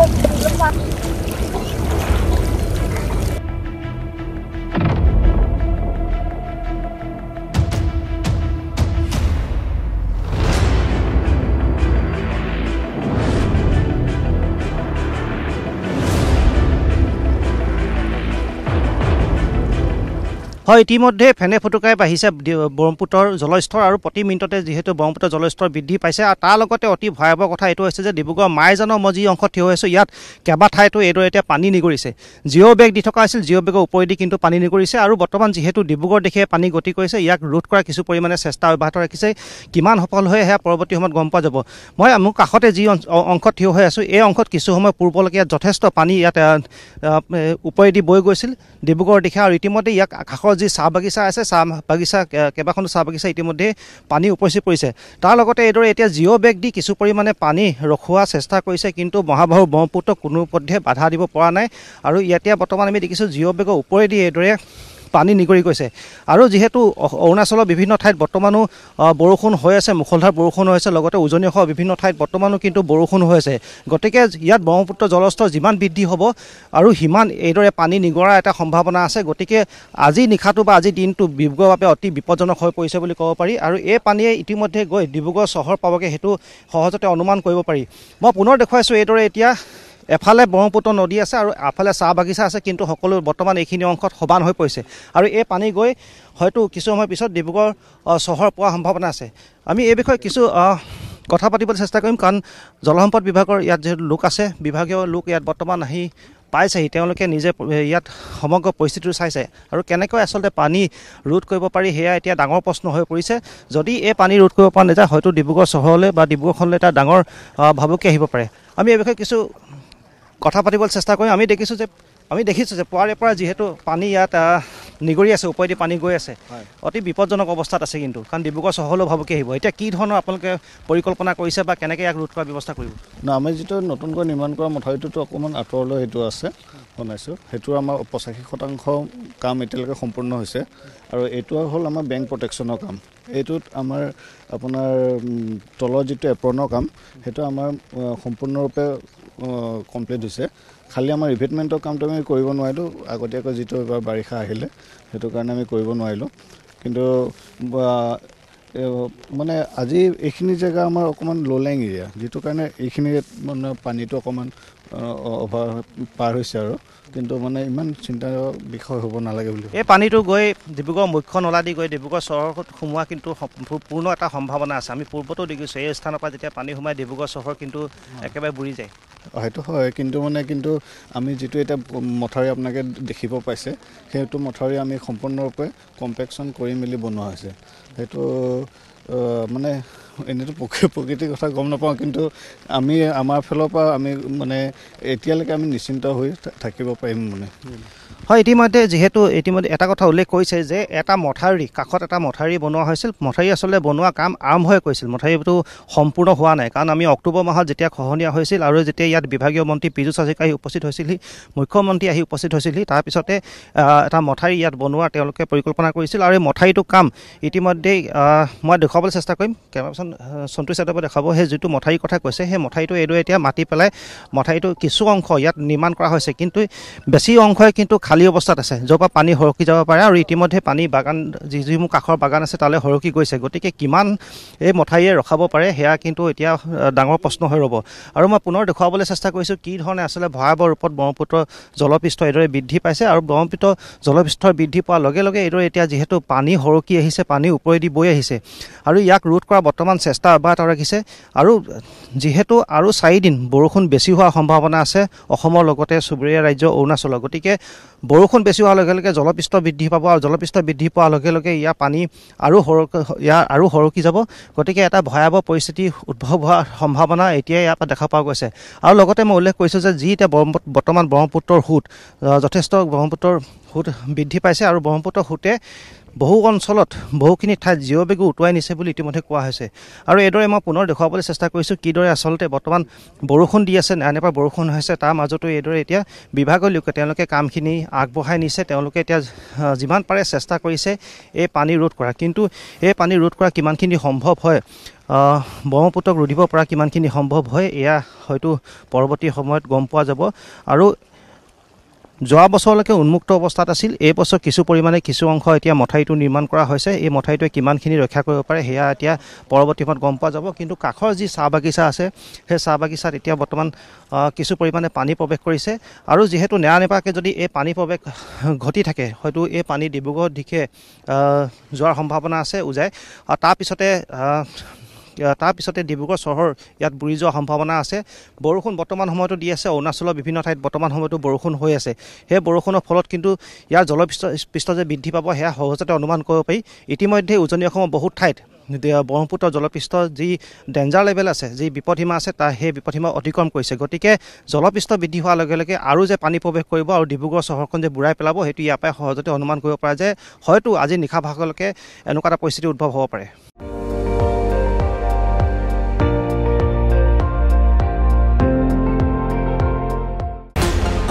Thank you. হয় ইতিমধ্যে ফেনে ফুটুকাই বাঢ়িছে ব্ৰহ্মপুত্ৰৰ জলস্তৰ আৰু প্ৰতি মিনিটতে যিহেতু ব্ৰহ্মপুত্ৰ জলস্তৰ বৃদ্ধি পাইছে আৰু তাৰ লগতে অতি ভয়াৱহ কথা এইটো হৈছে যে ডিব্ৰুগড় মাইজানৰ মই যি অংশত থিয় হৈছোঁ ইয়াত কেইবা ঠাইতো এইদৰে এতিয়া পানী নিগৰিছে জিঅ' বেগ দি থকা আছিল জিঅ' বেগৰ ওপৰেদি কিন্তু পানী নিগৰিছে আৰু বৰ্তমান যিহেতু ডিব্ৰুগড় দেশে পানী গতি কৰিছে ইয়াক ৰোধ কৰা কিছু পৰিমাণে চেষ্টা অব্যাহত ৰাখিছে কিমান সফল হয় সেয়া পৰৱৰ্তী সময়ত গম পোৱা যাব মই মোৰ কাষতে যি অংশত থিয় হৈ আছোঁ এই অংশত কিছু সময় পূৰ্বলৈকে ইয়াত যথেষ্ট পানী ইয়াত ওপৰেদি বৈ গৈছিল ডিব্ৰুগড় দিশে আৰু ইতিমধ্যে ইয়াক কাষৰ যি চাহ বাগিচা আছে চাহ বাগিচা কেইবাখনো চাহ বাগিচা ইতিমধ্যে পানী উপচি পৰিছে তাৰ লগতে এইদৰে এতিয়া জিঅ' বেগ দি কিছু পৰিমাণে পানী ৰখোৱা চেষ্টা কৰিছে কিন্তু মহাবাহু ব্ৰহ্মপুত্ৰ কোনোপধ্যে বাধা দিব পৰা নাই আৰু ইয়াতে বৰ্তমান আমি দেখিছোঁ জিঅ' বেগৰ ওপৰেদি এইদৰে পানী নিগৰি গৈছে আৰু যিহেতু অৰুণাচলৰ বিভিন্ন ঠাইত বৰ্তমানো বৰষুণ হৈ আছে মুখলধাৰ বৰষুণ হৈ আছে লগতে উজনি অসমৰ বিভিন্ন ঠাইত বৰ্তমানো কিন্তু বৰষুণ হৈ আছে গতিকে ইয়াত ব্ৰহ্মপুত্ৰ জলস্তৰ যিমান বৃদ্ধি হ'ব আৰু সিমান এইদৰে পানী নিগৰাৰ এটা সম্ভাৱনা আছে গতিকে আজি নিশাটো বা আজি দিনটো ডিব্ৰুগড়ভাৱে অতি বিপদজনক হৈ পৰিছে বুলি ক'ব পাৰি আৰু এই পানীয়ে ইতিমধ্যে গৈ ডিব্ৰুগড় চহৰ পাবগৈ সেইটো সহজতে অনুমান কৰিব পাৰি মই পুনৰ দেখুৱাইছোঁ এইদৰে এতিয়া এফালে ব্ৰহ্মপুত্ৰ নদী আছে আৰু এফালে চাহ বাগিচা আছে কিন্তু সকলো বৰ্তমান এইখিনি অংশত সমান হৈ পৰিছে আৰু এই পানী গৈ হয়তো কিছু সময় পিছত ডিব্ৰুগড় চহৰ পোৱাৰ সম্ভাৱনা আছে আমি এই বিষয়ে কিছু কথা পাতিবলৈ চেষ্টা কৰিম কাৰণ জলসম্পদ বিভাগৰ ইয়াত যিহেতু লোক আছে বিভাগীয় লোক ইয়াত বৰ্তমান আহি পাইছেহি তেওঁলোকে নিজে ইয়াত সমগ্ৰ পৰিস্থিতিটো চাইছে আৰু কেনেকৈ আচলতে পানী ৰোধ কৰিব পাৰি সেয়া এতিয়া ডাঙৰ প্ৰশ্ন হৈ পৰিছে যদি এই পানী ৰোধ কৰিব পৰা নাযায় হয়তো ডিব্ৰুগড় চহৰলৈ বা ডিব্ৰুগড়খনলৈ এটা ডাঙৰ ভাবুকি আহিব পাৰে আমি এই বিষয়ে কিছু কথা পাতিবলৈ চেষ্টা কৰিম আমি দেখিছোঁ যে আমি দেখিছোঁ যে পুৱাৰে পৰা যিহেতু পানী ইয়াত নিগৰি আছে ওপৰেদি পানী গৈ আছে অতি বিপদজনক অৱস্থাত আছে কিন্তু কাৰণ ডিব্ৰুগড় চহৰলৈ ভাবুকি আহিব এতিয়া কি ধৰণৰ আপোনালোকে পৰিকল্পনা কৰিছে বা কেনেকৈ ইয়াক ৰোধ কৰাৰ ব্যৱস্থা কৰিব ন আমি যিটো নতুনকৈ নিৰ্মাণ কৰা মথাউৰিটোতো অকণমান আঁতৰলৈ সেইটো আছে বনাইছোঁ সেইটোৰ আমাৰ পঁচাশী শতাংশ কাম এতিয়ালৈকে সম্পূৰ্ণ হৈছে আৰু এইটো হ'ল আমাৰ বেংক প্ৰটেকশ্যনৰ কাম এইটোত আমাৰ আপোনাৰ তলৰ যিটো এপ্ৰনৰ কাম সেইটো আমাৰ সম্পূৰ্ণৰূপে কমপ্লিট হৈছে খালি আমাৰ ইভেটমেণ্টৰ কামটো আমি কৰিব নোৱাৰিলোঁ আগতীয়াকৈ যিটো এবাৰ বাৰিষা আহিলে সেইটো কাৰণে আমি কৰিব নোৱাৰিলোঁ কিন্তু মানে আজি এইখিনি জেগা আমাৰ অকণমান ল'লেং এৰিয়া যিটো কাৰণে এইখিনি মানে পানীটো অকণমান অভাৰ পাৰ হৈছে আৰু কিন্তু মানে ইমান চিন্তাৰ বিষয় হ'ব নালাগে বুলি এই পানীটো গৈ ডিব্ৰুগড় মুখ্য নলা দি গৈ ডিব্ৰুগড় চহৰত সোমোৱা কিন্তু পূৰ্ণ এটা সম্ভাৱনা আছে আমি পূৰ্বতেও দেখিছোঁ এই স্থানৰ পৰা যেতিয়া পানী সোমাই ডিব্ৰুগড় চহৰ কিন্তু একেবাৰে বুৰি যায় সেইটো হয় কিন্তু মানে কিন্তু আমি যিটো এতিয়া মথাউৰি আপোনালোকে দেখিব পাইছে সেইটো মথাউৰি আমি সম্পূৰ্ণৰূপে কম্পেকশ্যন কৰি মেলি বনোৱা হৈছে সেইটো মানে এনেইতো প্ৰকৃতিৰ কথা গম নাপাওঁ কিন্তু আমি আমাৰ ফালৰ পৰা আমি মানে এতিয়ালৈকে আমি নিশ্চিন্ত হৈ থাকিব পাৰিম মানে হয় ইতিমধ্যে যিহেতু ইতিমধ্যে এটা কথা উল্লেখ কৰিছে যে এটা মথাউৰি কাষত এটা মথাউৰি বনোৱা হৈছিল মথাউৰি আচলতে বনোৱা কাম আৰম্ভই কৰিছিল মথাউৰিটো সম্পূৰ্ণ হোৱা নাই কাৰণ আমি অক্টোবৰ মাহত যেতিয়া খহনীয়া হৈছিল আৰু যেতিয়া ইয়াত বিভাগীয় মন্ত্ৰী পীযুষ হাজৰিকাহি উপস্থিত হৈছিলহি মুখ্যমন্ত্ৰী আহি উপস্থিত হৈছিলহি তাৰপিছতে এটা মথাউৰি ইয়াত বনোৱা তেওঁলোকে পৰিকল্পনা কৰিছিল আৰু এই মথাউৰীটো কাম ইতিমধ্যেই মই দেখুৱাবলৈ চেষ্টা কৰিম কেমেৰাপাৰ্চন সন্তোষ যাদৱে দেখাব সেই যিটো মথাউৰীৰ কথা কৈছে সেই মথাউৰিটো এইদৰে এতিয়া মাটি পেলাই মথাউৰিটো কিছু অংশ ইয়াত নিৰ্মাণ কৰা হৈছে কিন্তু বেছি অংশই কিন্তু খালী খালী অৱস্থাত আছে য'ৰ পৰা পানী সৰকি যাব পাৰে আৰু ইতিমধ্যে পানী বাগান যি যি মোৰ কাষৰ বাগান আছে তালৈ সৰকি গৈছে গতিকে কিমান এই মথাৰিয়ে ৰখাব পাৰে সেয়া কিন্তু এতিয়া ডাঙৰ প্ৰশ্ন হৈ ৰ'ব আৰু মই পুনৰ দেখুৱাবলৈ চেষ্টা কৰিছোঁ কি ধৰণে আচলতে ভয়াৱহ ৰূপত ব্ৰহ্মপুত্ৰ জলপৃষ্ঠ এইদৰে বৃদ্ধি পাইছে আৰু ব্ৰহ্মপুত্ৰ জলপৃষ্ঠৰ বৃদ্ধি পোৱাৰ লগে লগে এইদৰে এতিয়া যিহেতু পানী সৰকি আহিছে পানী ওপৰেদি বৈ আহিছে আৰু ইয়াক ৰোধ কৰা বৰ্তমান চেষ্টা অব্যাহত ৰাখিছে আৰু যিহেতু আৰু চাৰিদিন বৰষুণ বেছি হোৱাৰ সম্ভাৱনা আছে অসমৰ লগতে চুবুৰীয়া ৰাজ্য অৰুণাচলৰ গতিকে বৰষুণ বেছি হোৱাৰ লগে লগে জলপৃষ্ঠ বৃদ্ধি পাব আৰু জলপৃষ্ঠ বৃদ্ধি পোৱাৰ লগে লগে ইয়াৰ পানী আৰু সৰকি ইয়াৰ আৰু সৰকি যাব গতিকে এটা ভয়াৱহ পৰিস্থিতি উদ্ভৱ হোৱাৰ সম্ভাৱনা এতিয়াই ইয়াৰ পৰা দেখা পোৱা গৈছে আৰু লগতে মই উল্লেখ কৰিছোঁ যে যি এতিয়া বৰ্ম বৰ্তমান ব্ৰহ্মপুত্ৰৰ সোঁত যথেষ্ট ব্ৰহ্মপুত্ৰৰ সোঁত বৃদ্ধি পাইছে আৰু ব্ৰহ্মপুত্ৰৰ সোঁতে বহু অঞ্চলত বহুখিনি ঠাইত জিঅ' বেগো উটুৱাই নিছে বুলি ইতিমধ্যে কোৱা হৈছে আৰু এইদৰে মই পুনৰ দেখুৱাবলৈ চেষ্টা কৰিছোঁ কিদৰে আচলতে বৰ্তমান বৰষুণ দি আছে নানেপৰা বৰষুণ হৈছে তাৰ মাজতো এইদৰে এতিয়া বিভাগৰ লোকে তেওঁলোকে কামখিনি আগবঢ়াই নিছে তেওঁলোকে এতিয়া যিমান পাৰে চেষ্টা কৰিছে এই পানী ৰোধ কৰা কিন্তু এই পানী ৰোধ কৰা কিমানখিনি সম্ভৱ হয় ব্ৰহ্মপুত্ৰক ৰুধিব পৰা কিমানখিনি সম্ভৱ হয় এয়া হয়তো পৰৱৰ্তী সময়ত গম পোৱা যাব আৰু যোৱা বছৰলৈকে উন্মুক্ত অৱস্থাত আছিল এই বছৰ কিছু পৰিমাণে কিছু অংশ এতিয়া মথাউৰিটো নিৰ্মাণ কৰা হৈছে এই মথাউৰিটোৱে কিমানখিনি ৰক্ষা কৰিব পাৰে সেয়া এতিয়া পৰৱৰ্তী সময়ত গম পোৱা যাব কিন্তু কাষৰ যি চাহ বাগিচা আছে সেই চাহ বাগিচাত এতিয়া বৰ্তমান কিছু পৰিমাণে পানী প্ৰৱেশ কৰিছে আৰু যিহেতু নেৰা নেপাকে যদি এই পানী প্ৰৱেশ ঘটি থাকে হয়তো এই পানী ডিব্ৰুগড় দিশে যোৱাৰ সম্ভাৱনা আছে উজাই আৰু তাৰপিছতে তাৰপিছতে ডিব্ৰুগড় চহৰ ইয়াত বুৰি যোৱাৰ সম্ভাৱনা আছে বৰষুণ বৰ্তমান সময়তো দি আছে অৰুণাচলৰ বিভিন্ন ঠাইত বৰ্তমান সময়তো বৰষুণ হৈ আছে সেই বৰষুণৰ ফলত কিন্তু ইয়াৰ জলপৃষ্ঠ যে বৃদ্ধি পাব সেয়া সহজতে অনুমান কৰিব পাৰি ইতিমধ্যে উজনি অসমৰ বহুত ঠাইত ব্ৰহ্মপুত্ৰ জলপৃষ্ঠ যি ডেঞ্জাৰ লেভেল আছে যি বিপদসীমা আছে তাৰ সেই বিপদসীমা অতিক্ৰম কৰিছে গতিকে জলপৃষ্ঠ বৃদ্ধি হোৱাৰ লগে লগে আৰু যে পানী প্ৰৱেশ কৰিব আৰু ডিব্ৰুগড় চহৰখন যে বুঢ়াই পেলাব সেইটো ইয়াৰ পৰাই সহজতে অনুমান কৰিব পৰা যে হয়তো আজি নিশা ভাগলৈকে এনেকুৱা এটা পৰিস্থিতি উদ্ভৱ হ'ব পাৰে